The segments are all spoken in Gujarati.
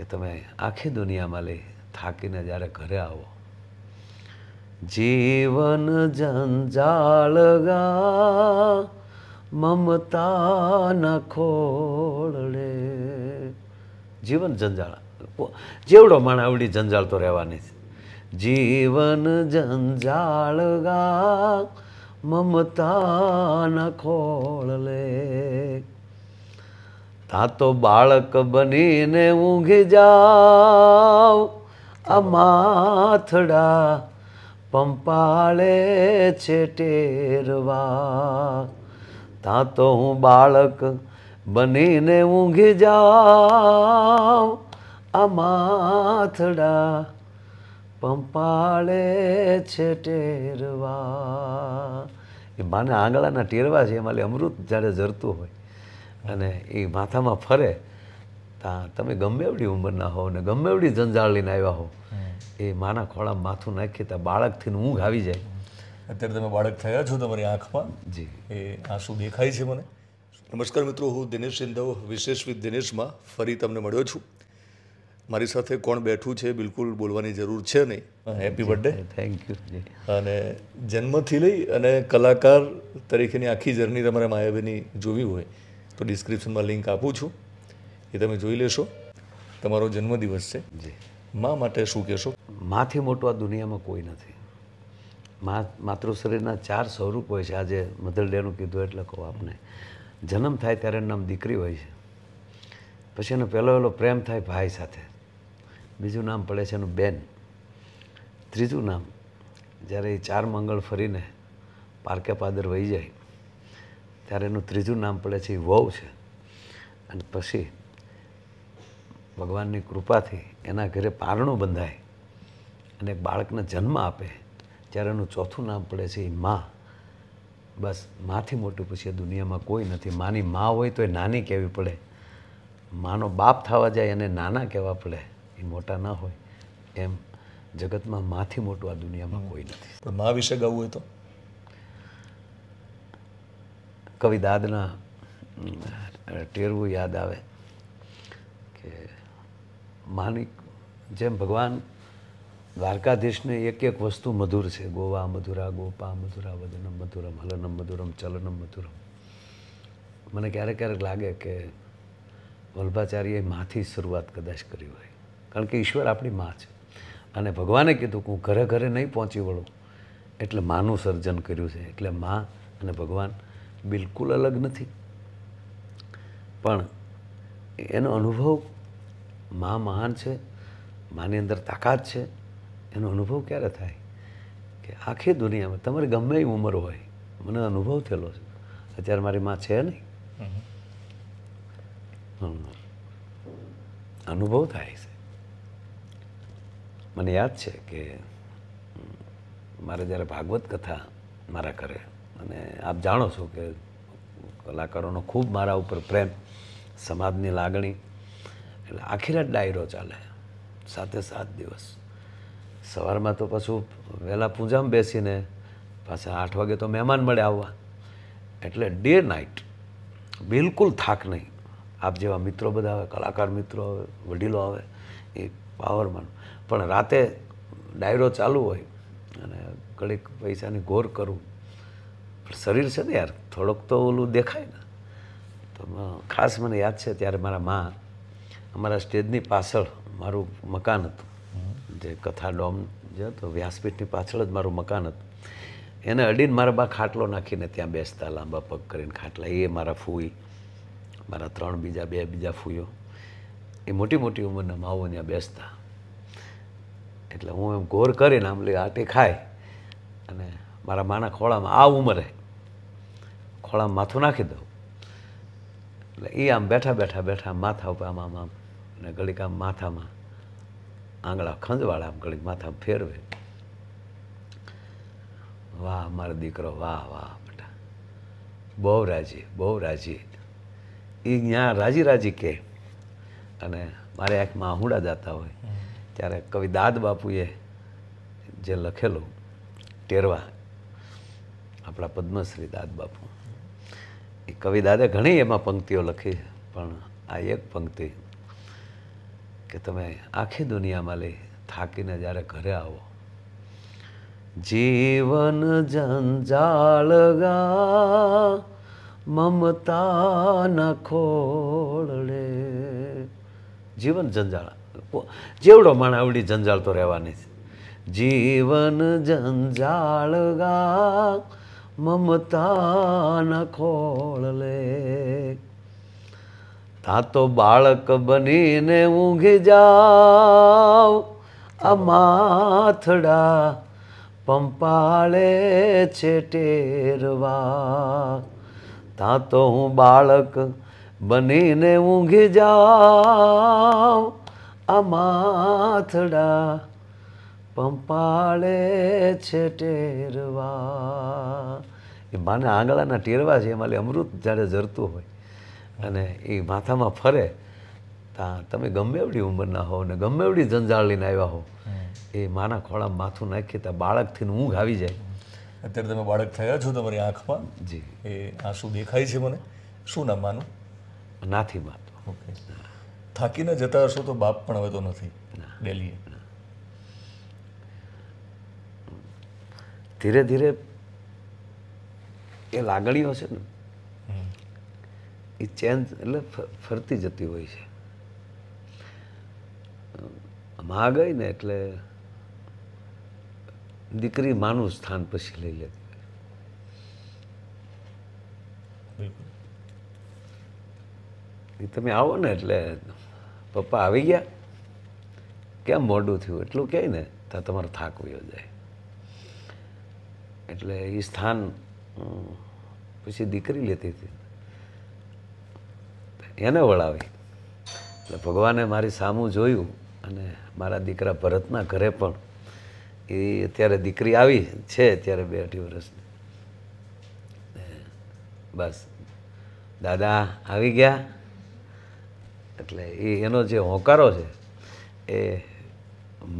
કે તમે આખી દુનિયામાં લઈ થાકીને જ્યારે ઘરે આવો જીવન જંજાળગા મમતા ન ખોળે જીવન જંજાળ જેવડો માણ આવડી જંજાળ તો રહેવાની છે જીવન જંજાળગા મમતા ન લે તા તો બાળક બનીને ઊંઘી જાઓ આ માથડા પંપાળે છે ટેરવા તાં તો હું બાળક બનીને ઊંઘી જાઓ આ માથડા પંપાળે છે ટેરવા એ માને આંગળાના ટેરવા છે એમાં અમૃત જ્યારે જરતું હોય અને એ માથામાં ફરે ત્યાં તમે ગમે એવડી ઉંમરના હો અને ગમે એવડી જંજાળ લઈને આવ્યા હો એ માના ખોળામાં માથું નાખીએ ત્યાં બાળકથી ઊંઘ આવી જાય અત્યારે તમે બાળક થયા છો તમારી આંખમાં જી એ આંસુ દેખાય છે મને નમસ્કાર મિત્રો હું દિનેશ સિંધવ વિશેષ વિથ દિનેશમાં ફરી તમને મળ્યો છું મારી સાથે કોણ બેઠું છે બિલકુલ બોલવાની જરૂર છે નહીં હેપી બર્થડે થેન્ક યુ અને જન્મથી લઈ અને કલાકાર તરીકેની આખી જર્ની તમારે માયાબેની જોવી હોય તો ડિસ્ક્રિપ્શનમાં લિંક આપું છું એ તમે જોઈ લેશો તમારો જન્મદિવસ છે જી મા માટે શું કહેશો માથી મોટું આ દુનિયામાં કોઈ નથી મા માતૃ શરીરના ચાર સ્વરૂપ હોય છે આજે મધર ડેનું કીધું એટલે કહું આપને જન્મ થાય ત્યારે એનું નામ દીકરી હોય છે પછી એનો પહેલો પહેલો પ્રેમ થાય ભાઈ સાથે બીજું નામ પડે છે એનું બેન ત્રીજું નામ જ્યારે એ ચાર મંગળ ફરીને પારકે પાદર વહી જાય ત્યારે એનું ત્રીજું નામ પડે છે એ વહુ છે અને પછી ભગવાનની કૃપાથી એના ઘરે પારણું બંધાય અને બાળકને જન્મ આપે ત્યારે એનું ચોથું નામ પડે છે એ મા બસ માથી મોટું પછી એ દુનિયામાં કોઈ નથી માની મા હોય તો એ નાની કહેવી પડે માનો બાપ થવા જાય એને નાના કહેવા પડે એ મોટા ના હોય એમ જગતમાં માથી મોટું આ દુનિયામાં કોઈ નથી મા વિશે ગાવું હોય તો કવિદાદના ટેરવું યાદ આવે કે માનિક જેમ ભગવાન દ્વારકાધીશને એક એક વસ્તુ મધુર છે ગોવા મધુરા ગોપા મધુરા વજનમ મધુરમ હલનમ મધુરમ ચલનમ મધુરમ મને ક્યારેક ક્યારેક લાગે કે વલ્ભાચાર્યએ માથી શરૂઆત કદાચ કરી હોય કારણ કે ઈશ્વર આપણી માં છે અને ભગવાને કીધું કે હું ઘરે ઘરે નહીં પહોંચી વળું એટલે માનું સર્જન કર્યું છે એટલે મા અને ભગવાન બિલકુલ અલગ નથી પણ એનો અનુભવ મા મહાન છે માની અંદર તાકાત છે એનો અનુભવ ક્યારે થાય કે આખી દુનિયામાં તમારી ગમે એ ઉંમર હોય મને અનુભવ થયેલો છે અત્યારે મારી માં છે નહીં અનુભવ થાય છે મને યાદ છે કે મારે જ્યારે ભાગવત કથા મારા ઘરે અને આપ જાણો છો કે કલાકારોનો ખૂબ મારા ઉપર પ્રેમ સમાજની લાગણી એટલે આખી રાત ડાયરો ચાલે સાતે સાત દિવસ સવારમાં તો પાછું વહેલા પૂજામાં બેસીને પાછા આઠ વાગે તો મહેમાન મળે આવવા એટલે ડે નાઇટ બિલકુલ થાક નહીં આપ જેવા મિત્રો બધા આવે કલાકાર મિત્રો આવે વડીલો આવે એ પાવરમાન પણ રાતે ડાયરો ચાલુ હોય અને ઘડીક પૈસાની ગોર કરું પણ શરીર છે ને યાર થોડોક તો ઓલું દેખાય ને તો ખાસ મને યાદ છે ત્યારે મારા મા અમારા સ્ટેજની પાછળ મારું મકાન હતું જે કથા ડોમ જે હતો વ્યાસપીઠની પાછળ જ મારું મકાન હતું એને અડીને મારા બા ખાટલો નાખીને ત્યાં બેસતા લાંબા પગ કરીને ખાટલા એ મારા ફૂઈ મારા ત્રણ બીજા બે બીજા ફૂયો એ મોટી મોટી ઉંમરના માવો ત્યાં બેસતા એટલે હું એમ ગોર કરીને આમ લે આટે ખાય અને મારા માના ખોળામાં આ ઉંમરે ખોળામાં માથું નાખી દઉં એટલે એ આમ બેઠા બેઠા બેઠા માથા ઉપર આમ આમ આમ અને ઘડીક આમ માથામાં આંગળા ખંજવાળા આમ ઘડીક માથામાં ફેરવે વાહ મારો દીકરો વાહ વાહ બેટા બહુ રાજી બહુ રાજી એ ત્યાં રાજી રાજી કે અને મારે આંખમાં આહુડા જતા હોય ત્યારે કવિ દાદ બાપુએ જે લખેલું ટેરવા આપણા પદ્મશ્રી દાદ બાપુ એ કવિ દાદે ઘણી એમાં પંક્તિઓ લખી પણ આ એક પંક્તિ કે તમે આખી દુનિયામાં લઈ થાકીને જ્યારે ઘરે આવો જીવન જંજાળગા મમતા ન ખોળે જીવન જંજાળ જેવડો માણ આવડી જંજાળ તો રહેવાની જીવન જંજાળગા મમતાન ખોળલે તા તો બાળક બનીને ઊંઘી જાવ આ માથડા પંપાળે છે ટેરવા તા તો હું બાળક બનીને ઊંઘી જાવ આ માથડા પંપાળે છે ટેરવા એ માના આંગળાના ટેરવા છે એમાં અમૃત જ્યારે જરતું હોય અને એ માથામાં ફરે ત્યાં તમે ગમે એવડી ઉંમરના હો ને ગમે એવડી જંજાળ લઈને આવ્યા હો એ માના ખોળામાં માથું નાખીએ ત્યાં બાળકથી ઊંઘ આવી જાય અત્યારે તમે બાળક થયા છો તમારી આંખમાં જી એ આંસુ દેખાય છે મને શું નામ માનું નાથી માનું ઓકે થાકીને જતા હશો તો બાપ પણ હવે તો નથી ડેલીએ ધીરે ધીરે એ લાગણીઓ છે ને એ ચેન્જ એટલે ફરતી જતી હોય છે માં ગઈ ને એટલે દીકરી માનું સ્થાન પછી લઈ લેતી એ તમે આવો ને એટલે પપ્પા આવી ગયા કેમ મોડું થયું એટલું કહે ને ત્યાં તમારો થાક વયો જાય એટલે એ સ્થાન પછી દીકરી લેતી હતી એને વળાવી એટલે ભગવાને મારી સામું જોયું અને મારા દીકરા ભરતના ઘરે પણ એ અત્યારે દીકરી આવી છે અત્યારે બે અઢી વર્ષની બસ દાદા આવી ગયા એટલે એ એનો જે હોકારો છે એ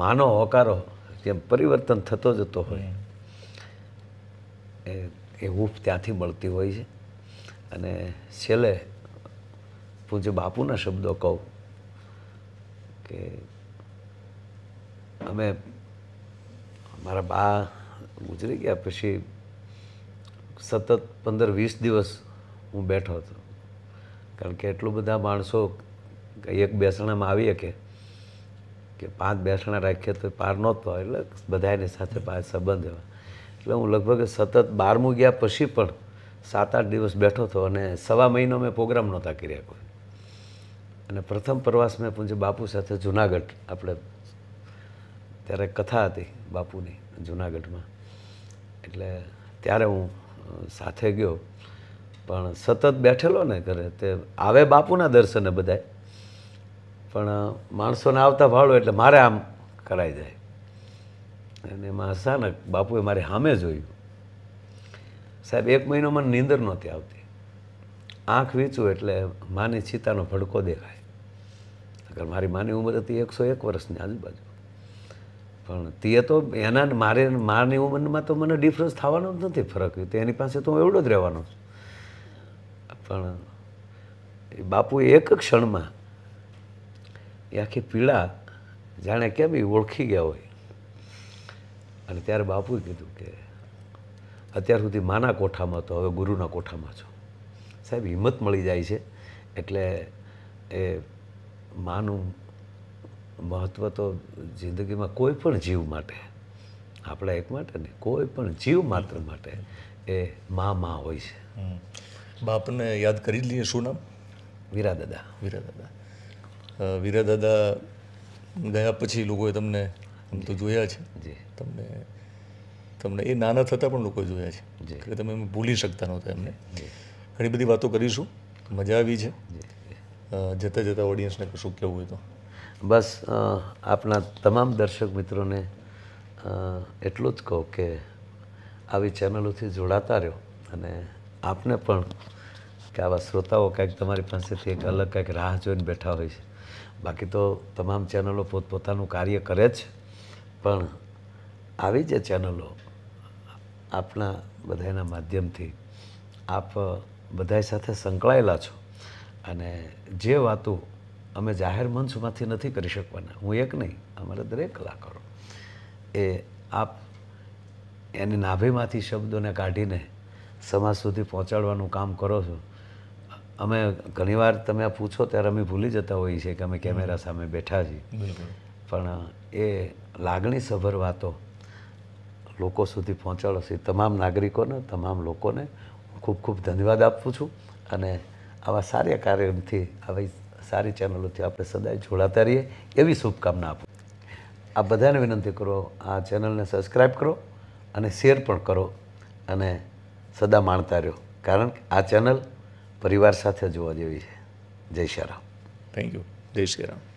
માનો હોકારો જેમ પરિવર્તન થતો જતો હોય એ એ હૂફ ત્યાંથી મળતી હોય છે અને છેલ્લે પૂજ્ય બાપુના શબ્દો કહું કે અમે મારા બા ગુજરી ગયા પછી સતત પંદર વીસ દિવસ હું બેઠો હતો કારણ કે એટલું બધા માણસો એક બેસણામાં આવીએ કે કે પાંચ બેસણા રાખીએ તો પાર નહોતો એટલે બધાની સાથે પાંચ સંબંધ એવા એટલે હું લગભગ સતત બારમું ગયા પછી પણ સાત આઠ દિવસ બેઠો હતો અને સવા મહિનો મેં પ્રોગ્રામ નહોતા કર્યા કોઈ અને પ્રથમ પ્રવાસ મેં પૂંજે બાપુ સાથે જુનાગઢ આપણે ત્યારે કથા હતી બાપુની જુનાગઢમાં એટલે ત્યારે હું સાથે ગયો પણ સતત બેઠેલો ને ઘરે તે આવે બાપુના દર્શને બધાય પણ માણસોને આવતા ભાળો એટલે મારે આમ કરાઈ જાય અને એમાં અચાનક બાપુએ મારે સામે જોયું સાહેબ એક મહિનો મને નીંદર નહોતી આવતી આંખ વીચું એટલે માની ચિતાનો ભડકો દેખાય અગર મારી માની ઉંમર હતી એકસો એક વર્ષની આજુબાજુ પણ તે તો એના મારે માની ઉંમરમાં તો મને ડિફરન્સ થવાનો જ નથી ફરક તો એની પાસે તો હું એવડો જ રહેવાનો છું પણ એ બાપુએ એક ક્ષણમાં એ આખી પીડા જાણે કેમ એ ઓળખી ગયા હોય અને ત્યારે બાપુએ કીધું કે અત્યાર સુધી માના કોઠામાં તો હવે ગુરુના કોઠામાં છો સાહેબ હિંમત મળી જાય છે એટલે એ માનું મહત્ત્વ તો જિંદગીમાં કોઈ પણ જીવ માટે આપણા એક માટે ને કોઈ પણ જીવ માત્ર માટે એ મા મા હોય છે બાપને યાદ કરી લઈએ શું નામ વીરા દાદા વીરા દાદા વીરા દાદા ગયા પછી લોકોએ તમને આમ તો જોયા છે તમને તમને એ નાના થતાં પણ લોકો જોયા છે એટલે તમે એમ ભૂલી શકતા નહોતા એમને ઘણી બધી વાતો કરીશું મજા આવી છે જતાં જતાં ઓડિયન્સને કશું કહેવું હોય તો બસ આપના તમામ દર્શક મિત્રોને એટલું જ કહું કે આવી ચેનલોથી જોડાતા રહ્યો અને આપને પણ કે આવા શ્રોતાઓ કાંઈક તમારી પાસેથી એક અલગ કાંઈક રાહ જોઈને બેઠા હોય છે બાકી તો તમામ ચેનલો પોતપોતાનું કાર્ય કરે જ છે પણ આવી જે ચેનલો આપના બધાના માધ્યમથી આપ બધા સાથે સંકળાયેલા છો અને જે વાતો અમે જાહેર મંચમાંથી નથી કરી શકવાના હું એક નહીં અમારા દરેક કલાકારો એ આપ એની નાભીમાંથી શબ્દોને કાઢીને સમાજ સુધી પહોંચાડવાનું કામ કરો છો અમે ઘણીવાર તમે પૂછો ત્યારે અમે ભૂલી જતા હોઈએ છીએ કે અમે કેમેરા સામે બેઠા છીએ પણ એ લાગણીસભર વાતો લોકો સુધી પહોંચાડો છે તમામ નાગરિકોને તમામ લોકોને હું ખૂબ ખૂબ ધન્યવાદ આપું છું અને આવા સારા કાર્યક્રમથી આવી સારી ચેનલોથી આપણે સદાય જોડાતા રહીએ એવી શુભકામના આપું આ બધાને વિનંતી કરો આ ચેનલને સબસ્ક્રાઈબ કરો અને શેર પણ કરો અને સદા માણતા રહ્યો કારણ કે આ ચેનલ પરિવાર સાથે જોવા જેવી છે જય શ્રી રામ થેન્ક યુ જય શ્રી રામ